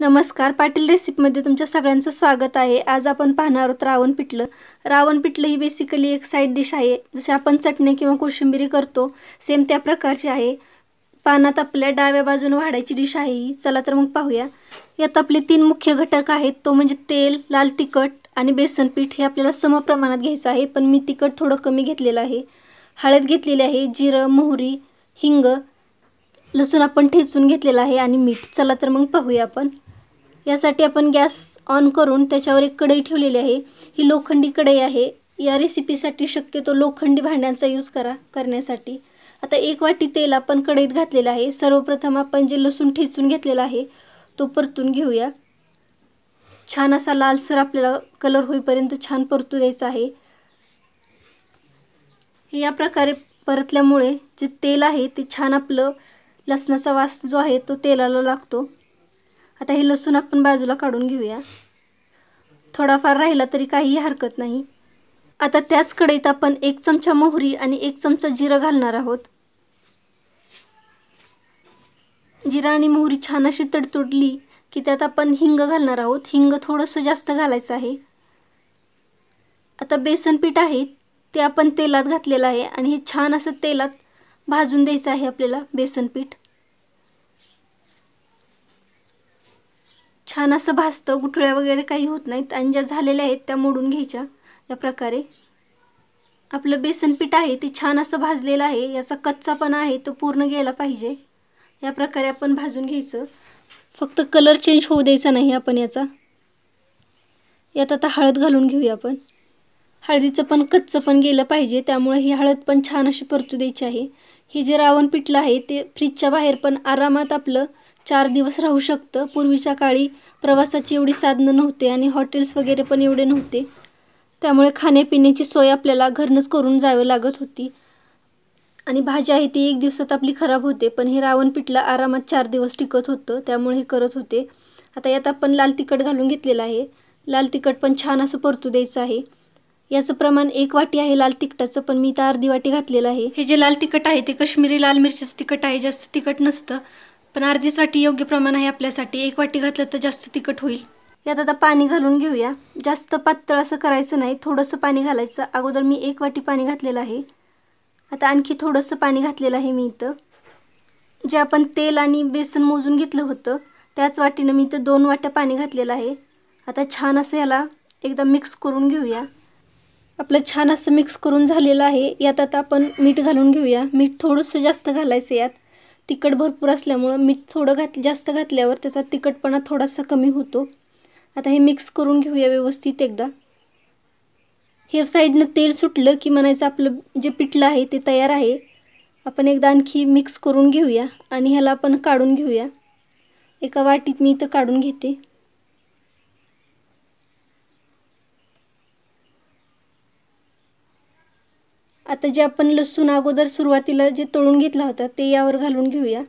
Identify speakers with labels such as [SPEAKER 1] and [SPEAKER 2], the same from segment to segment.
[SPEAKER 1] नमस्कार पाटील रेसिपीमध्ये तुमच्या सगळ्यांचं स्वागत आहे आज आपण पाहणार आहोत रावण पिठलं रावण पिठलं ही बेसिकली एक साईड डिश आहे जसे आपण चटणी किंवा कोशिंबिरी करतो सेम त्या प्रकारची आहे पानात आपल्या डाव्या बाजूने वाढायची डिश आहे ही चला तर मग पाहूया यात आपले तीन मुख्य घटक आहेत तो म्हणजे तेल लाल तिखट आणि बेसन पीठ हे आपल्याला सम प्रमाणात घ्यायचं आहे पण मी तिखट थोडं कमी घेतलेलं आहे हळद घेतलेली आहे जिरं मोहरी हिंग लसूण आपण ठेचून घेतलेलं आहे आणि मीठ चला तर मग पाहूया आपण यासाठी आपण गॅस ऑन करून त्याच्यावर एक कढई ठेवलेली आहे ही लोखंडी कढई आहे या रेसिपीसाठी शक्यतो लोखंडी भांड्यांचा यूज करा करण्यासाठी आता एक वाटी तेल आपण कढईत घातलेलं आहे सर्वप्रथम आपण जे लसूण ठेचून घेतलेला आहे तो परतून घेऊया छान असा लालसर आपल्याला कलर होईपर्यंत छान परतू द्यायचा आहे या प्रकारे परतल्यामुळे जे तेल आहे ते छान आपलं लसणाचा वास जो आहे तो तेलाला लागतो आता हे लसूण आपण बाजूला काढून घेऊया थोडाफार राहिला तरी काहीही हरकत नाही आता त्याच कढईत आपण एक चमचा मोहरी आणि एक चमचा जिरं घालणार आहोत जिरा आणि मोहरी छान अशी तडतुडली की त्यात आपण हिंग घालणार आहोत हिंग थोडंसं जास्त घालायचं आहे आता बेसन पीठ आहे ते आपण तेलात घातलेलं आहे आणि हे छान असं तेलात भाजून द्यायचं आहे आपल्याला बेसन पीठ छान असं भासतं गुठळ्या वगैरे काही होत नाहीत आणि ज्या झालेल्या आहेत त्या मोडून घ्यायच्या या प्रकारे आपलं बेसन पीठ आहे ते छान असं भाजलेलं आहे याचा कच्चा पण आहे तो पूर्ण गेला पाहिजे या प्रकारे आपण भाजून घ्यायचं फक्त कलर चेंज होऊ द्यायचा नाही आपण याचा यात आता हळद घालून घेऊया आपण हळदीचं पण कच्चं पण गेलं पाहिजे त्यामुळे ही हळद पण छान अशी परतू द्यायची आहे हे जे रावण पिठलं आहे ते फ्रीजच्या बाहेर पण आरामात आपलं चार दिवस राहू शकतं पूर्वीच्या काळी प्रवासाची एवढी साधनं नव्हते आणि हॉटेल्स वगैरे पण एवढे नव्हते त्यामुळे खाण्यापिण्याची सोय आपल्याला घरनंच करून जावे लागत होती आणि भाजी आहे ती एक दिवसात आपली खराब होते पण हे रावण पिठला आरामात चार दिवस टिकत होतं त्यामुळे हे करत होते आता यात आपण लाल तिखट घालून घेतलेलं आहे लाल तिखट पण छान असं परतू द्यायचं आहे याचं प्रमाण एक वाटी आहे लाल तिखटाचं पण मी तर अर्धी वाटी घातलेलं आहे हे जे लाल तिखट आहे ते कश्मीरी लाल मिरचीचं तिखट आहे जास्त तिखट नसतं पण अर्धीच वाटी योग्य प्रमाण आहे आपल्यासाठी एक वाटी घातलं तर जास्त तिखट होईल यात आता पाणी घालून घेऊया जास्त पातळ असं करायचं नाही थोडंसं पाणी घालायचं अगोदर मी एक वाटी पाणी घातलेलं आहे आता आणखी थोडंसं पाणी घातलेलं आहे मी इथं जे आपण तेल आणि बेसन मोजून घेतलं होतं त्याच वाटीनं मी इथं दोन वाट्या पाणी घातलेलं आहे आता छान असं ह्याला एकदा मिक्स करून घेऊया आपलं छान असं मिक्स करून झालेलं आहे यात आता आपण मीठ घालून घेऊया मीठ थोडंसं जास्त घालायचं यात तिखट भरपूर असल्यामुळं मीठ थोडं घात जास्त घातल्यावर त्याचा तिखटपणा थोडासा कमी होतो आता हे मिक्स करून घेऊया व्यवस्थित एकदा हे साईडनं तेल सुटलं की म्हणायचं आपलं जे पिठलं आहे ते तयार आहे आपण एकदा आणखी मिक्स करून घेऊया आणि ह्याला आपण काढून घेऊया एका वाटीत मी इथं काढून घेते आता जे आपण लसूण अगोदर सुरुवातीला जे तळून घेतला होता ते यावर घालून घेऊया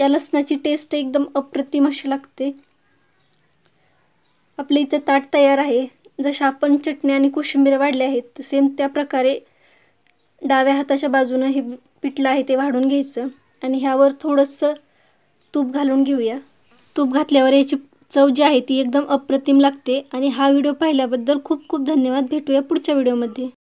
[SPEAKER 1] या लसणाची टेस्ट एकदम अप्रतिम अशी लागते आपल्या इथं ताट तयार आहे जशा आपण चटणी आणि कोशिंबीर वाढल्या आहेत सेम त्या प्रकारे डाव्या हाताच्या बाजूनं हे पिठलं आहे ते वाढून घ्यायचं आणि ह्यावर थोडंसं तूप घालून घेऊया तूप घातल्यावर याची चव जी आहे ती एकदम अप्रतिम लागते आणि हा व्हिडिओ पाहिल्याबद्दल खूप खूप धन्यवाद भेटूया पुढच्या व्हिडिओमध्ये